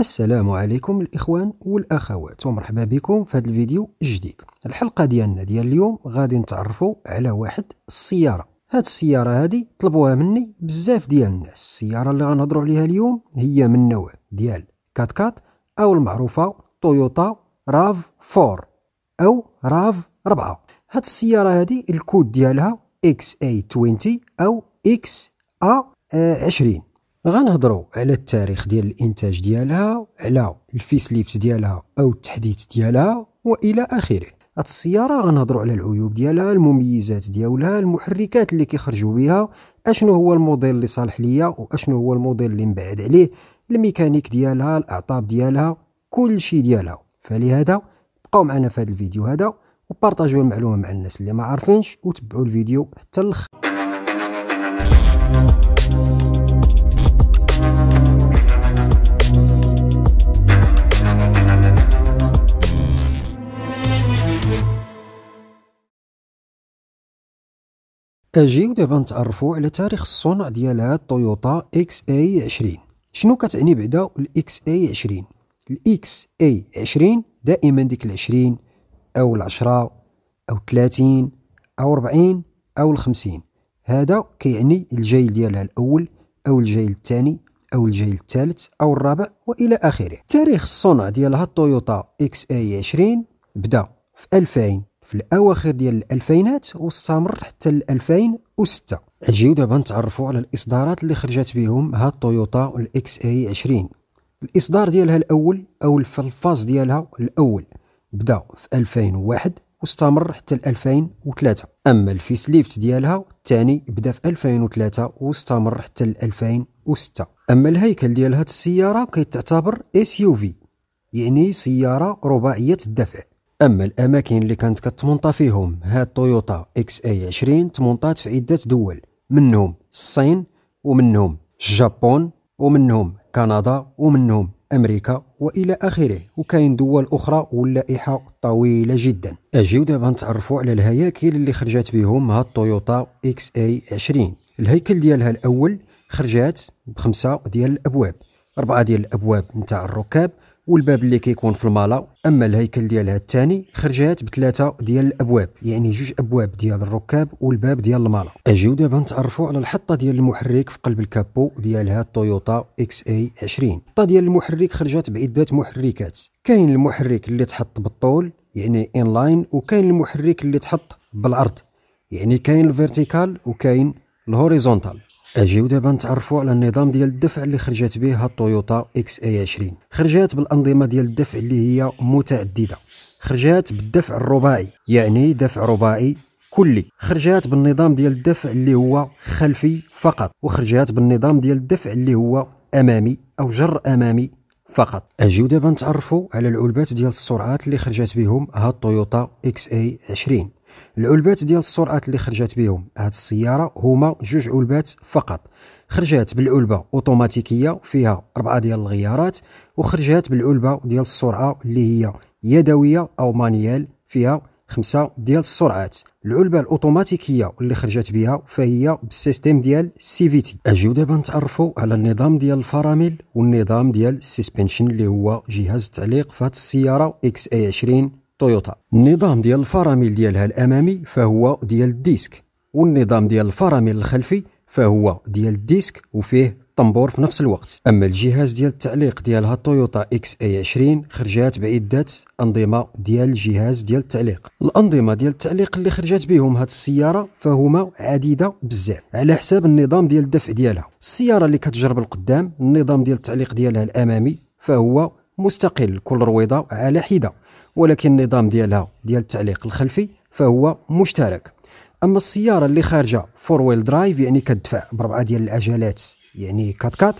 السلام عليكم الاخوان والاخوات ومرحبا بكم في هذا الفيديو الجديد الحلقه ديالنا ديال اليوم غادي نتعرفوا على واحد السياره هاد السياره هادي طلبوها مني بزاف ديال الناس السياره اللي غنهضروا عليها اليوم هي من نوع ديال كات كات او المعروفه تويوتا راف 4 او راف 4 هاد السياره هادي الكود ديالها اكس اي 20 او اكس ا 20 غنهضروا على التاريخ ديال الانتاج ديالها على الفيس ليفت ديالها او التحديث ديالها والى اخره هاد السياره غنهضروا على العيوب ديالها المميزات ديالها المحركات اللي كيخرجوا بها اشنو هو الموديل اللي صالح ليا واشنو هو الموديل اللي مبعد عليه الميكانيك ديالها الاعطاب ديالها كل شيء ديالها فلهذا بقاو معنا في هذا الفيديو هذا وبارطاجيو المعلومه مع الناس اللي ما عارفينش وتبعوا الفيديو حتى الاخر اجيو دابا نتعرفوا على تاريخ الصنع ديال هاد تويوتا اكس اي 20 شنو كتعني بعدا الاكس اي 20 الاكس اي 20 دائما ديك ال 20 او ال 10 او 30 او 40 او ال 50 هذا كيعني الجيل ديالها الاول او الجيل الثاني او الجيل الثالث او الرابع والى اخره تاريخ الصنع ديال هاد تويوتا اكس اي 20 بدا في 2000 في الاواخر ديال الالفينات واستمر حتى 2006 اجيو دابا نتعرفوا على الاصدارات اللي خرجت بهم هاد تويوتا الاكس اي 20 الاصدار ديالها الاول او الفلفاز ديالها الاول بدا في 2001 واستمر حتى 2003 اما الفيس ليفت ديالها الثاني بدا في 2003 واستمر حتى 2006 اما الهيكل ديال هاد السياره كيتعتبر اس يو في يعني سياره رباعيه الدفع اما الاماكن اللي كانت كتمنطى فيهم هاد تويوتا اكس اي 20 تمنطات في عده دول منهم الصين ومنهم الجابون ومنهم كندا ومنهم امريكا والى اخره وكاين دول اخرى واللائحه طويله جدا اجيو دابا نتعرفوا على الهياكل اللي خرجت بهم هاد تويوتا اكس اي 20 الهيكل ديالها الاول خرجات بخمسه ديال الابواب اربعه ديال الابواب نتاع الركاب والباب اللي كيكون في المالا اما الهيكل ديالها الثاني خرجات بثلاثه ديال الابواب يعني جوج ابواب ديال الركاب والباب ديال المالا اجيو دابا نتعرفوا على الحطه ديال المحرك في قلب الكابو ديالها التويوتا اكس اي 20 الحطه ديال المحرك خرجات بعده محركات كاين المحرك اللي تحط بالطول يعني لاين وكاين المحرك اللي تحط بالعرض يعني كاين الفيرتيكال وكاين الهوريزونتال اجيو دابا نتعرفوا على النظام ديال الدفع اللي خرجت به هاد اكس اي 20 خرجات بالانظمه ديال الدفع اللي هي متعدده خرجات بالدفع الرباعي يعني دفع رباعي كلي خرجات بالنظام ديال الدفع اللي هو خلفي فقط وخرجات بالنظام ديال الدفع اللي هو امامي او جر امامي فقط اجيو دابا نتعرفوا على العلبات ديال السرعات اللي خرجت بهم هاد الطويوتا اكس اي 20 العلبات ديال السرعات اللي خرجت بهم هاد السياره هما جوج علبات فقط خرجات بالعلبه اوتوماتيكيه فيها اربعه ديال الغيارات وخرجت بالعلبه ديال السرعه اللي هي يدويه او مانيال فيها خمسة ديال السرعات العلبة الأوتوماتيكية اللي خرجت بها فهي بالسيستم ديال سي في تي أجيو دابا نتعرفوا على النظام ديال الفرامل والنظام ديال السسبنشن اللي هو جهاز التعليق فهاد السيارة اكس اي 20 تويوتا النظام ديال الفرامل ديالها الامامي فهو ديال الديسك والنظام ديال الفرامل الخلفي فهو ديال الديسك وفيه طنبور في نفس الوقت اما الجهاز ديال التعليق ديالها تويوتا اكس اي 20 خرجات بعده انظمه ديال الجهاز ديال التعليق الانظمه ديال التعليق اللي خرجات بهم هاد السياره فهما عديده بزاف على حساب النظام ديال الدفع ديالها السياره اللي كتجرب القدام النظام ديال التعليق ديالها الامامي فهو مستقل كل رويضه على حده ولكن النظام ديالها ديال التعليق الخلفي فهو مشترك اما السياره اللي خارجه فور ويل درايف يعني كتدفع بربعه ديال العجلات يعني كات كات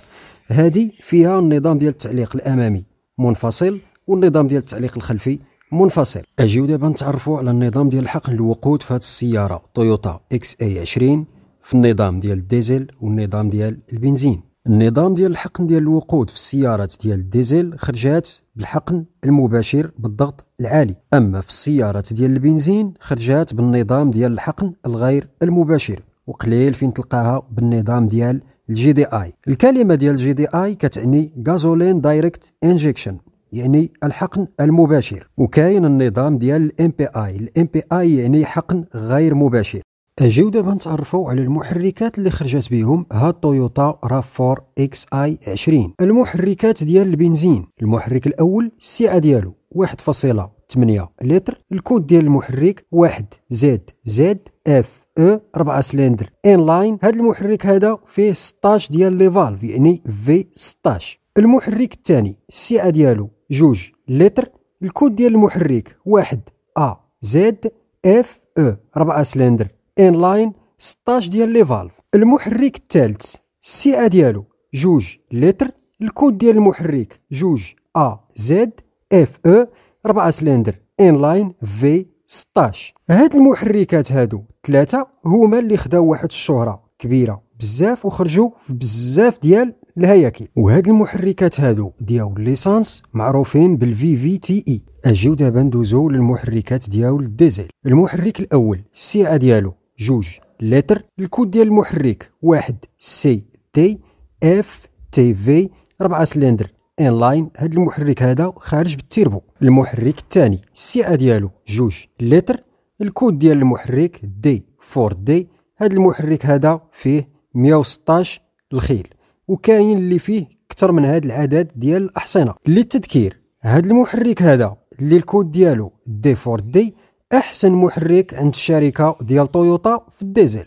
هذه فيها النظام ديال التعليق الامامي منفصل والنظام ديال التعليق الخلفي منفصل اجيو دابا نتعرفوا على النظام ديال حقن الوقود في هذه السياره تويوتا اكس اي 20 في النظام ديال الديزل والنظام ديال البنزين النظام ديال الحقن ديال الوقود في السيارات ديال الديزل خرجات بالحقن المباشر بالضغط العالي اما في السيارات ديال البنزين خرجات بالنظام ديال الحقن الغير المباشر وقليل فين تلقاها بالنظام ديال الجي دي اي الكلمه ديال الجي دي اي كتعني غازولين دايركت انجكشن يعني الحقن المباشر وكاين النظام ديال الام بي اي الام بي اي يعني حقن غير مباشر اجيو دابا نتعرفوا على المحركات اللي خرجت بهم هاد تويوتا راف اكس اي 20 المحركات ديال البنزين المحرك الاول السعه ديالو 1.8 لتر الكود ديال المحرك 1 زد زد اف او 4 سلندر ان لاين هذا المحرك هذا فيه 16 ديال لي فالف يعني في 16 المحرك الثاني السعه ديالو 2 لتر الكود ديال المحرك 1 ا زد اف او 4 سلندر ان لاين 16 ديال لي فالف المحرك الثالث السعه ديالو جوج لتر الكود ديال المحرك جوج ا زد اف او 4 سلندر ان لاين في 16 هاد المحركات هادو ثلاثه هما اللي خداو واحد الشهره كبيره بزاف وخرجوا في بزاف ديال الهياكل وهاد المحركات هادو ديال الليسانس معروفين بالفي في تي اي اجيو دابا ندوزو للمحركات ديال الديزل المحرك الاول السعه ديالو جوج لتر الكود ديال المحرك واحد سي تي اف تي في 4 سلندر ان لاين هذا المحرك هذا خارج بالتيربو المحرك الثاني السعه ديالو جوج لتر الكود ديال المحرك دي 4 دي هذا المحرك هذا فيه 116 الخيل وكاين اللي فيه اكثر من هذا العدد ديال الاحصنه للتذكير هذا المحرك هذا اللي الكود ديالو دي 4 دي احسن محرك عند الشركه ديال تويوتا في الديزل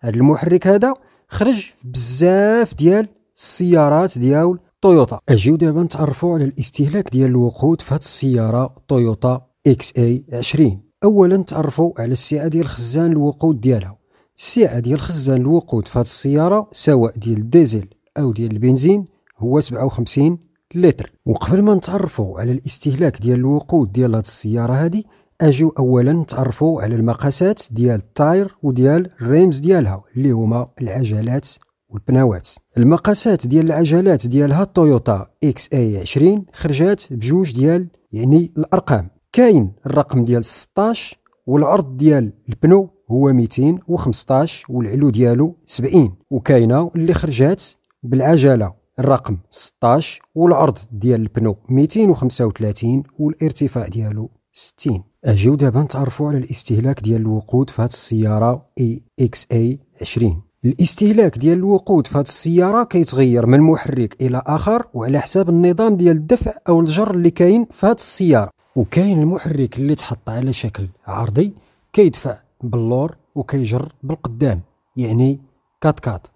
هذا المحرك هذا خرج في بزاف ديال السيارات ديال تويوتا اجيو دابا نتعرفوا على الاستهلاك ديال الوقود في هذه السياره تويوتا اكس اي 20 اولا نتعرفوا على السعه ديال خزان الوقود ديالها السعه ديال خزان الوقود في هذه السياره سواء ديال الديزل او ديال البنزين هو 57 لتر وقبل ما نتعرفوا على الاستهلاك ديال الوقود ديال هذه السياره هذه اجيو اولا نتعرفوا على المقاسات ديال التاير وديال الريمز ديالها اللي هما العجلات والبناوات المقاسات ديال العجلات ديالها تويوتا اكس اي 20 خرجات بجوج ديال يعني الارقام كاين الرقم ديال 16 والعرض ديال البنو هو 215 والعلو ديالو 70 وكاينه اللي خرجات بالعجله الرقم 16 والعرض ديال البنو 235 والارتفاع ديالو 60 اجيو دابا نتعرفوا على الاستهلاك ديال الوقود في هذه السياره اي اكس اي 20 الاستهلاك ديال الوقود في هذه السياره كيتغير من محرك الى اخر وعلى حساب النظام ديال الدفع او الجر اللي كاين في هذه السياره وكاين المحرك اللي تحط على شكل عرضي كيدفع باللور وكيجر بالقدام يعني كات كات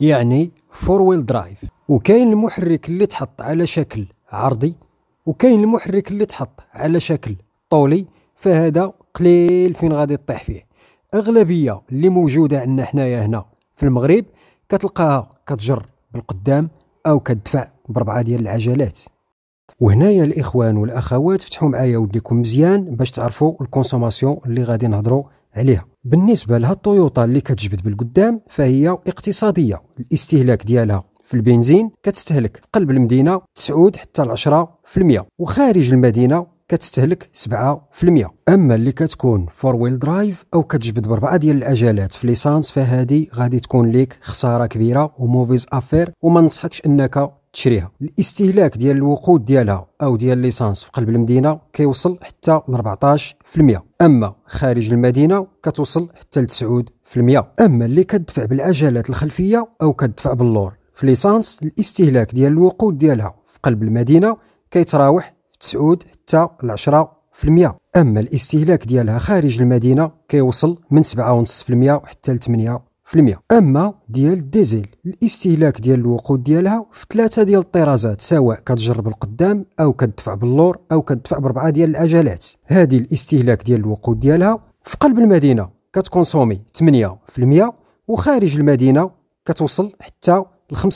يعني فور ويل درايف وكاين المحرك اللي تحط على شكل عرضي وكاين المحرك اللي تحط على شكل الطولي فهذا قليل فين غادي تطيح فيه اغلبيه اللي موجوده عندنا حنايا هنا في المغرب كتلقاها كتجر بالقدام او كتدفع بربعه ديال العجلات وهنايا الاخوان والاخوات فتحوا معايا وديكم مزيان باش تعرفوا الكونسوماسيون اللي غادي نهضروا عليها بالنسبه لها الطويوطا اللي كتجبد بالقدام فهي اقتصاديه الاستهلاك ديالها في البنزين كتستهلك قلب المدينه 9 حتى 10% وخارج المدينه كتستهلك 7% اما اللي كتكون فور ويل درايف او كتجبد بربعه ديال العجلات في ليسانس فهادي غادي تكون ليك خساره كبيره وموفيز افير وما نصحكش انك تشريها الاستهلاك ديال الوقود ديالها او ديال ليسانس في قلب المدينه كيوصل حتى ل 14% اما خارج المدينه كتوصل حتى ل 9% اما اللي كتدفع بالعجلات الخلفيه او كتدفع باللور في ليسانس الاستهلاك ديال الوقود ديالها في قلب المدينه كيتراوح تسعود حتى في 10% اما الاستهلاك ديالها خارج المدينه كيوصل من 7.5% حتى في 8% اما ديال الديزل الاستهلاك ديال الوقود ديالها في ثلاثه ديال الطرازات سواء كتجرب القدام او كتدفع باللور او كتدفع بربعه ديال العجلات هذه الاستهلاك ديال الوقود ديالها في قلب المدينه كتكونسومي 8% وخارج المدينه كتوصل حتى في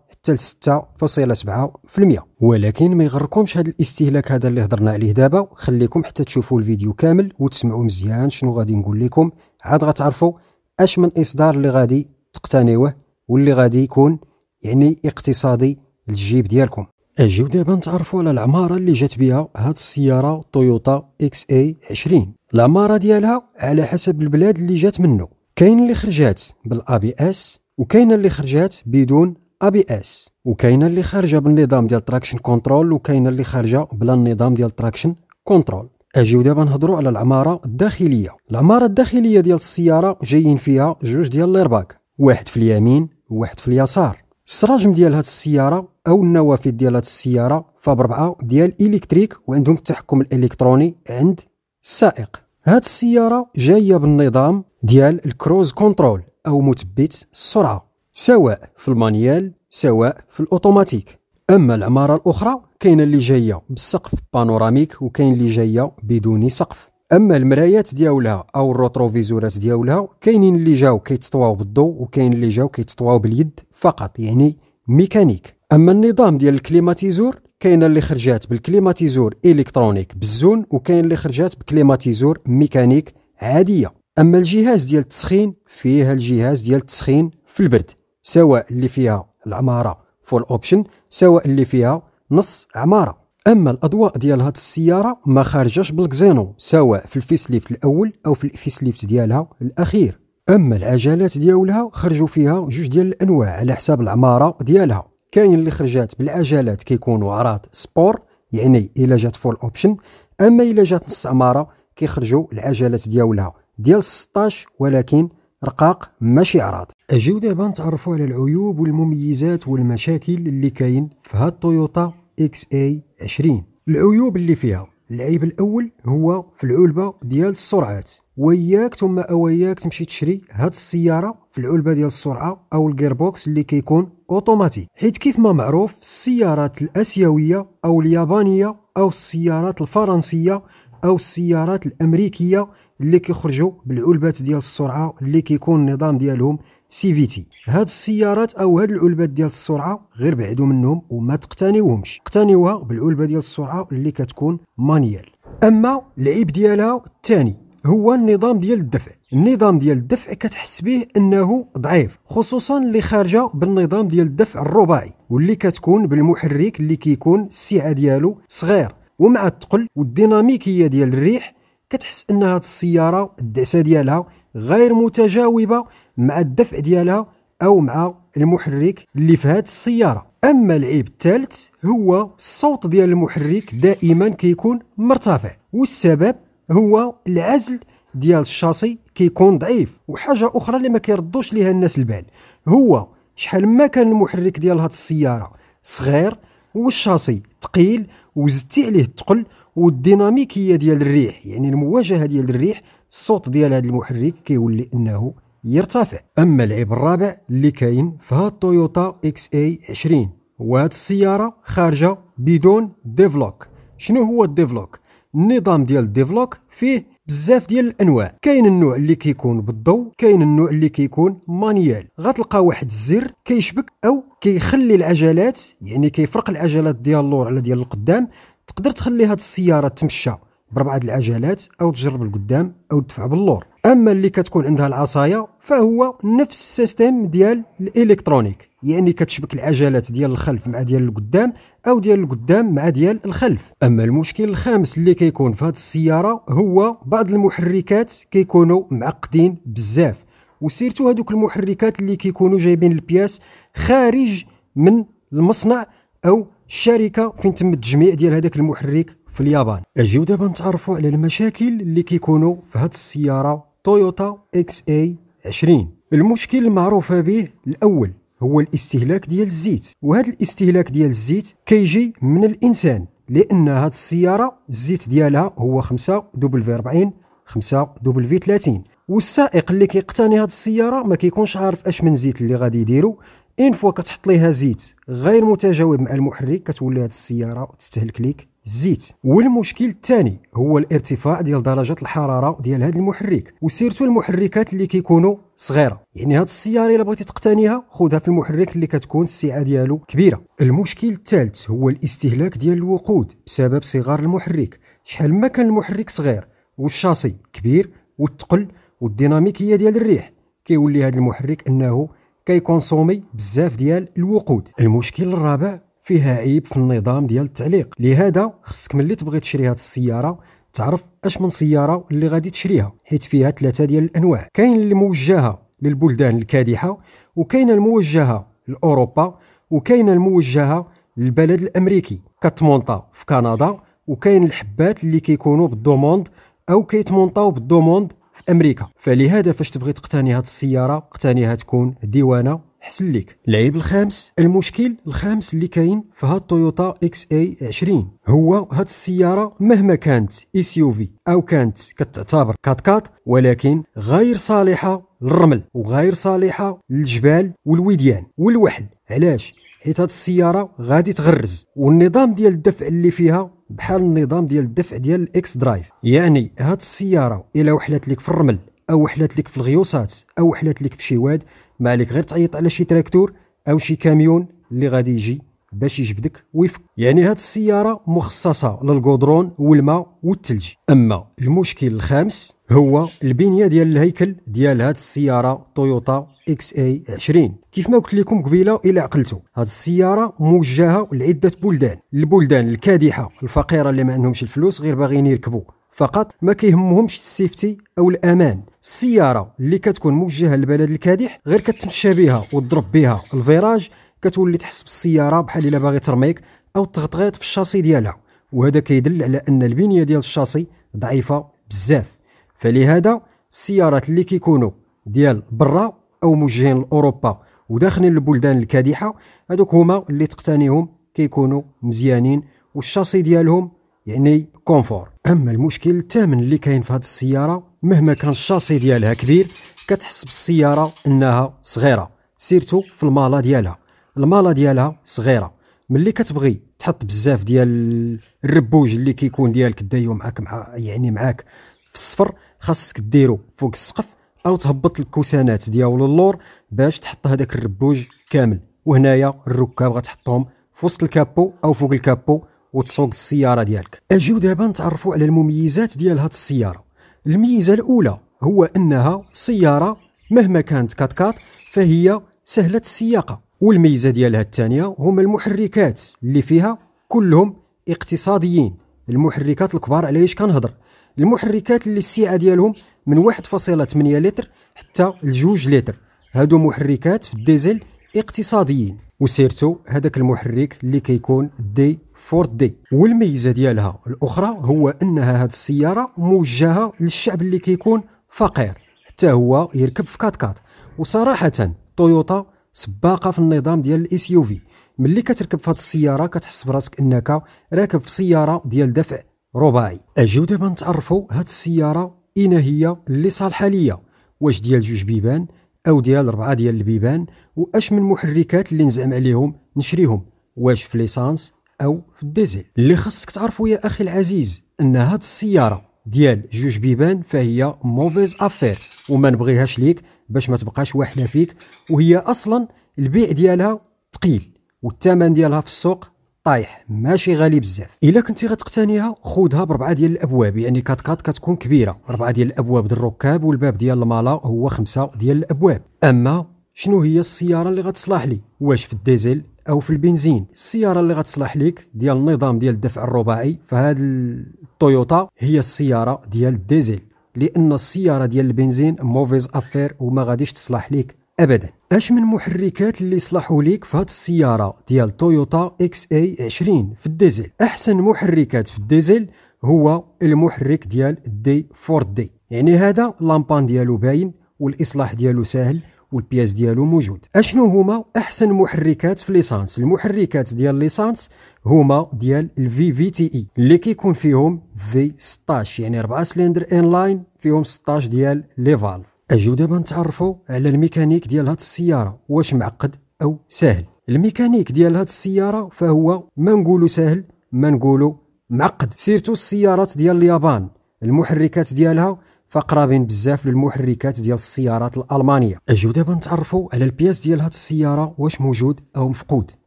5.5% حتى ل 6.7% ولكن ما يغركمش هذا الاستهلاك هذا اللي هضرنا عليه دابا خليكم حتى تشوفوا الفيديو كامل وتسمعوا مزيان شنو غادي نقول لكم عاد غتعرفوا اش من اصدار اللي غادي تقتنيوه واللي غادي يكون يعني اقتصادي للجيب ديالكم اجيو دابا نتعرفوا على العماره اللي جات بها هاد السياره تويوتا اكس اي 20 العماره ديالها على حسب البلاد اللي جات منه كاين اللي خرجات بالابي بي اس وكاين اللي خرجات بدون ابي اس وكاينه اللي خارجه بالنظام ديال تراكشن كونترول وكاينه اللي خارجه بلا النظام ديال تراكشن كونترول اجيو دابا نهضروا على العماره الداخليه العماره الداخليه ديال السياره جايين فيها جوج ديال الارباك واحد في اليمين وواحد في اليسار السراجم ديال هاد السياره او النوافذ ديال هاد السياره فبربعه ديال الكتريك وعندهم التحكم الالكتروني عند السائق هاد السياره جايه بالنظام ديال الكروز كونترول او مثبت السرعه سواء في المانيال سواء في الاوتوماتيك اما العماره الاخرى كاين اللي جايه بالسقف بانوراميك وكاين اللي جايه بدون سقف اما المرايات دياولها او الروتروفيزورات دياولها كاينين اللي جاو كيتطواو بالضوء وكاين اللي جاو كيتطواو باليد فقط يعني ميكانيك اما النظام ديال الكليماتيزور كاين اللي خرجات بالكليماتيزور الكترونيك بالزون وكاين اللي خرجات بكليماتيزور ميكانيك عاديه اما الجهاز ديال التسخين فيها الجهاز ديال التسخين في البرد سواء اللي فيها العماره فول اوبشن سواء اللي فيها نص عماره اما الاضواء ديال هاد السياره ما خارجاش بالكزينو سواء في الفيس ليفت الاول او في الفيس ليفت ديالها الاخير اما العجلات ديالها خرجوا فيها جوج ديال الانواع على حساب العماره ديالها كاين اللي خرجات بالعجلات كيكونوا عراض سبور يعني الا جات فول اوبشن اما الا جات نص عماره كيخرجوا العجلات ديالها ديال 16 ولكن رقاق ماشي عراض اجيو دابا نتعرفوا على العيوب والمميزات والمشاكل اللي كاين في هاد تويوتا اكس اي 20 العيوب اللي فيها العيب الاول هو في العلبه ديال السرعات وياك ثم اوياك تمشي تشري هاد السياره في العلبه ديال السرعه او الجير بوكس اللي كيكون اوتوماتيك حيت كيف ما معروف السيارات الاسيويه او اليابانيه او السيارات الفرنسيه او السيارات الامريكيه اللي كيخرجوا بالعلبات ديال السرعه اللي كيكون النظام ديالهم سي في تي هاد السيارات او هاد العلبات ديال السرعه غير بعدوا منهم وما تقتنيوهمش اقتنيوها بالعلبه ديال السرعه اللي كتكون مانيال اما العيب ديالها الثاني هو النظام ديال الدفع النظام ديال الدفع كتحس به انه ضعيف خصوصا اللي خارجه بالنظام ديال الدفع الرباعي واللي كتكون بالمحرك اللي كيكون السعه ديالو صغير ومع الثقل والديناميكيه ديال الريح كتحس ان هاد السياره الدعسه ديالها غير متجاوبه مع الدفع ديالها او مع المحرك اللي في هذه السياره اما العيب الثالث هو الصوت ديال المحرك دائما كيكون مرتفع والسبب هو العزل ديال الشاصي كيكون ضعيف وحاجه اخرى اللي ما كيردوش ليها الناس البال هو شحال ما كان المحرك ديال هاد السياره صغير والشاصي ثقيل وزدتي عليه الثقل والديناميكيه ديال الريح يعني المواجهه ديال الريح الصوت ديال هذا المحرك كيولي انه يرتفع اما العيب الرابع اللي كاين فهاد تويوتا اكس اي 20 وهاد السياره خارجه بدون ديفلوك شنو هو الديفلوك النظام ديال الديفلوك فيه بزاف ديال الانواع كاين النوع اللي كيكون بالضوء كاين النوع اللي كيكون مانيال غتلقى واحد الزر كيشبك او كيخلي العجلات يعني كيفرق العجلات ديال اللور على ديال القدام تقدر تخلي هاد السياره تمشى بربعه العجلات او تجرب القدام او تدفع باللور اما اللي كتكون عندها العصايه فهو نفس السيستم ديال الالكترونيك يعني كتشبك العجلات ديال الخلف مع ديال القدام او ديال القدام مع ديال الخلف اما المشكل الخامس اللي كيكون في هذه السياره هو بعض المحركات كيكونوا معقدين بزاف وسيرتو هذوك المحركات اللي كيكونوا جايبين البياس خارج من المصنع او الشركه فين تم التجميع ديال هذاك المحرك في اليابان اجيو دابا نتعرفوا على المشاكل اللي كيكونوا في هذه السياره تويوتا اكس اي 20 المشكل المعروف به الأول هو الاستهلاك ديال الزيت وهذا الاستهلاك ديال الزيت كيجي من الإنسان لأن هذه السيارة الزيت ديالها هو 5 دبل 40 5 دبل 30 والسائق اللي كيقتني هذه السيارة ما كيكونش عارف اش من زيت اللي غادي يديرو ان فوا كتحط ليها زيت غير متجاوب مع المحرك كتولي هذه السيارة تستهلك ليك الزيت والمشكل الثاني هو الارتفاع ديال درجه الحراره ديال هذا المحرك وسيرتو المحركات اللي كيكونوا صغيره يعني هذه السياره الا بغيتي تقتنيها خذها في المحرك اللي كتكون السعه ديالو كبيره المشكل الثالث هو الاستهلاك ديال الوقود بسبب صغار المحرك شحال ما كان المحرك صغير والشاصي كبير والثقل والديناميكيه ديال الريح كيولي هذا المحرك انه كيكونسومي بزاف ديال الوقود المشكل الرابع فيها عيب في النظام ديال التعليق لهذا خصك ملي تبغي تشري هذه السياره تعرف اش من سياره اللي غادي تشريها حيت فيها ثلاثه ديال الانواع كاين اللي موجهه للبلدان الكادحه وكاين الموجهه لاوروبا وكاين الموجهه للبلد الامريكي كتمونطا في كندا وكاين الحبات اللي كيكونوا بالدوموند او كيتمونطاو بالدوموند في امريكا فلهذا فاش تبغي تقتني هاد السياره اقتنيها تكون ديوانه حسن ليك العيب الخامس المشكل الخامس اللي كاين في هاد تويوتا اكس اي 20 هو هاد السياره مهما كانت اس يو في او كانت كتعتبر كات ولكن غير صالحه للرمل وغير صالحه للجبال والوديان والوحل علاش حيت هاد السياره غادي تغرز والنظام ديال الدفع اللي فيها بحال النظام ديال الدفع ديال الاكس درايف يعني هاد السياره الا وحلت لك في الرمل او وحلت لك في الغيوصات او وحلت لك في شي واد ما عليك غير تعيط على شي تراكتور او شي كاميون اللي غادي يجي باش يجبدك ويفك يعني هاد السيارة مخصصة للقدرون والماء والثلج أما المشكل الخامس هو البنية ديال الهيكل ديال هاد السيارة تويوتا اكس اي 20 كيف ما قلت لكم قبيله الى عقلتوا هاد السياره موجهه لعده بلدان البلدان الكادحه الفقيره اللي ما عندهمش الفلوس غير باغيين يركبوا فقط ما كيهمهمش السيفتي او الامان السياره اللي كتكون موجهه للبلد الكادح غير كتمشى بها وتضرب بها الفيراج كتولي تحس بالسياره بحال الا باغي ترميك او تغطغيط في الشاصي ديالها وهذا كيدل على ان البنيه ديال الشاصي ضعيفه بزاف فلهذا السيارات اللي كيكونوا ديال برا او موجهين لاوروبا وداخلين البلدان الكادحه هذوك هما اللي تقتنيهم كيكونوا مزيانين والشاصي ديالهم يعني كونفور اما المشكل الثامن اللي كاين في هذه السياره مهما كان الشاصي ديالها كبير كتحس بالسياره انها صغيره سيرتو في المالا ديالها المالا ديالها صغيره ملي كتبغي تحط بزاف ديال الربوج اللي كيكون ديالك دايو معاك مع يعني معاك في الصفر خاصك ديرو فوق السقف او تهبط الكوسانات ديال اللور باش تحط هذاك الربوج كامل وهنايا الركاب غتحطهم في وسط الكابو او فوق الكابو وتسوق السياره ديالك اجيو دابا نتعرفوا على المميزات ديال هاد السياره الميزه الاولى هو انها سياره مهما كانت كات كات فهي سهله السياقه والميزه ديالها الثانيه هما المحركات اللي فيها كلهم اقتصاديين المحركات الكبار علاش كنهضر المحركات اللي السعه ديالهم من 1.8 لتر حتى ل 2 لتر هادو محركات في الديزل اقتصاديين وسيرتو هذاك المحرك اللي كيكون دي فورد دي والميزه ديالها الاخرى هو انها هذه السياره موجهه للشعب اللي كيكون فقير حتى هو يركب في كات كات وصراحه تويوتا سباقه في النظام ديال الاس يو في ملي كتركب في هذه السياره كتحس براسك انك راكب في سياره ديال دفع رباعي اجيو دابا نتعرفوا هاد السياره اين هي اللي صالحه ليا واش ديال جوج بيبان او ديال ربعه ديال البيبان واش من محركات اللي نزعم عليهم نشريهم واش في ليسانس او في الديزل اللي خاصك تعرفو يا اخي العزيز ان هاد السياره ديال جوج بيبان فهي موفيز افير وما نبغيهاش ليك باش ما تبقاش واحده فيك وهي اصلا البيع ديالها ثقيل والثمن ديالها في السوق طايح ماشي غالي بزاف الا كنتي غتقتنيها خودها بربعه ديال الابواب يعني كات كات كتكون كبيره ربعه ديال الابواب ديال الركاب والباب ديال المالا هو خمسه ديال الابواب اما شنو هي السياره اللي غتصلح لي واش في الديزل او في البنزين السياره اللي غتصلح لك ديال النظام ديال الدفع الرباعي فهاد التويوتا هي السياره ديال الديزل لان السياره ديال البنزين موفيز افير وما غاديش تصلح لك ابدا اش من محركات اللي صلحوا ليك في هاد السياره ديال تويوتا اكس اي 20 في الديزل احسن محركات في الديزل هو المحرك ديال الدي فور دي يعني هذا لامبان ديالو باين والاصلاح ديالو سهل والبياس ديالو موجود اشنو هما احسن محركات في ليسانس المحركات ديال ليسانس هما ديال الفي في تي اي اللي كيكون فيهم في 16 يعني 4 سلندر ان لاين فيهم 16 ديال لي فالف اجيو دابا نتعرفوا على الميكانيك ديال هاد السياره واش معقد او سهل الميكانيك ديال هاد السياره فهو ما نقولو سهل ما نقولو معقد سيرتو السيارات ديال اليابان المحركات ديالها فقرابين بزاف للمحركات ديال السيارات الالمانيه اجيو دابا نتعرفوا على البياس ديال هاد السياره واش موجود او مفقود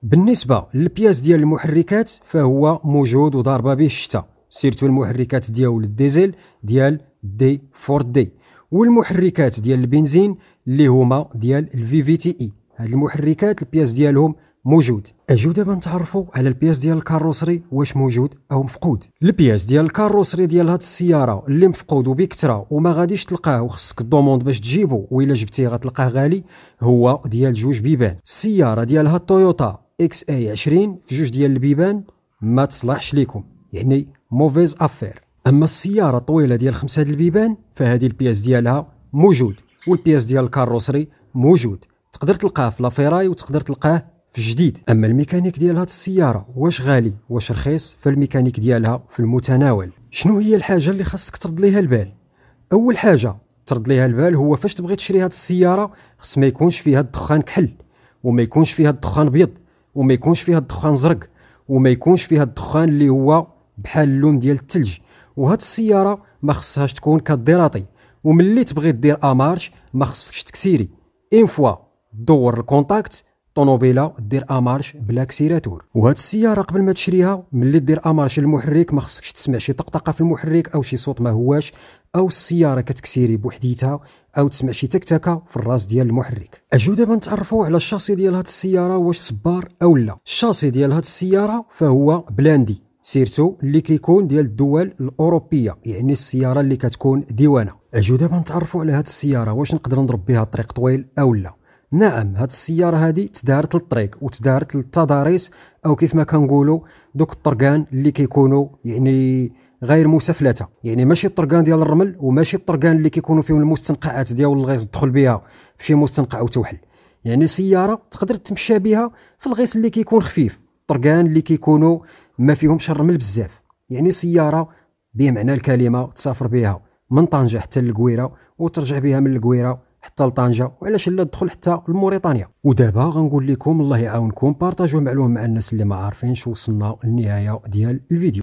بالنسبه للبياس ديال المحركات فهو موجود وضاربه به الشتاء سيرتو المحركات ديال الديزل ديال دي فور دي والمحركات ديال البنزين اللي هما ديال الفي في تي اي هاد المحركات البياس ديالهم موجود اجيو دابا نتعرفوا على البياس ديال الكاروسري واش موجود او مفقود البياس ديال الكاروسري ديال هاد السياره اللي مفقود وبكثره وما غاديش تلقاه وخصك الدوموند باش تجيبو وإلا جبتيه غتلقاه غالي هو ديال جوج بيبان السياره ديال هاد تويوتا اكس اي 20 في جوج ديال البيبان ما تصلحش ليكم يعني موفيز افير اما السياره الطويله ديال خمسه ديال البيبان فهذه البياس ديالها موجود والبياس ديال الكاروسري موجود تقدر تلقاه في لافيراي وتقدر تلقاه في الجديد اما الميكانيك ديال هاد السياره واش غالي واش رخيص فالميكانيك ديالها في المتناول شنو هي الحاجه اللي خاصك ترد ليها البال اول حاجه ترد ليها البال هو فاش تبغي تشري هاد السياره خص ما يكونش فيها الدخان كحل وما يكونش فيها الدخان ابيض وما يكونش فيها الدخان زرق وما يكونش فيها الدخان اللي هو بحال اللون ديال الثلج وهاد السياره ما خصهاش تكون كديراطي وملي تبغي دير امارش ما خصكش تكسيري اون فوا دور الكونتاكت الطوموبيله دير امارش بلا كسيراتور وهاد السياره قبل ما تشريها ملي دير امارش المحرك ما خصكش تسمع شي طقطقه في المحرك او شي صوت ما هواش او السياره كتكسيري بوحديتها او تسمع شي تكتكه في الراس ديال المحرك اجو دابا نتعرفوا على الشاصي ديال هاد السياره واش صبار او لا الشاصي ديال هاد السياره فهو بلاندي سيرتو اللي كيكون ديال الدول الاوروبيه يعني السياره اللي كتكون ديوانه اجو دابا نتعرفوا على هاد السياره واش نقدر نضرب بها طريق طويل او لا نعم هاد السياره هادي تدارت للطريق وتدارت للتضاريس او كيف ما كنقولوا دوك الطرقان اللي كيكونوا يعني غير مسفلته يعني ماشي الطرقان ديال الرمل وماشي الطرقان اللي كيكونوا فيهم المستنقعات ديال الغيص تدخل بها في شي مستنقع وتوحل يعني سياره تقدر تمشى بها في الغيص اللي كيكون خفيف الطرقان اللي كيكونوا ما فيهمش الرمل بزاف يعني سياره بمعنى الكلمه تسافر بها من طنجه حتى للقويره وترجع بها من القويره حتى لطنجه وعلاش لا تدخل حتى لموريتانيا ودابا غنقول لكم الله يعاونكم بارطاجيو المعلومه مع الناس اللي ما عارفينش وصلنا للنهايه ديال الفيديو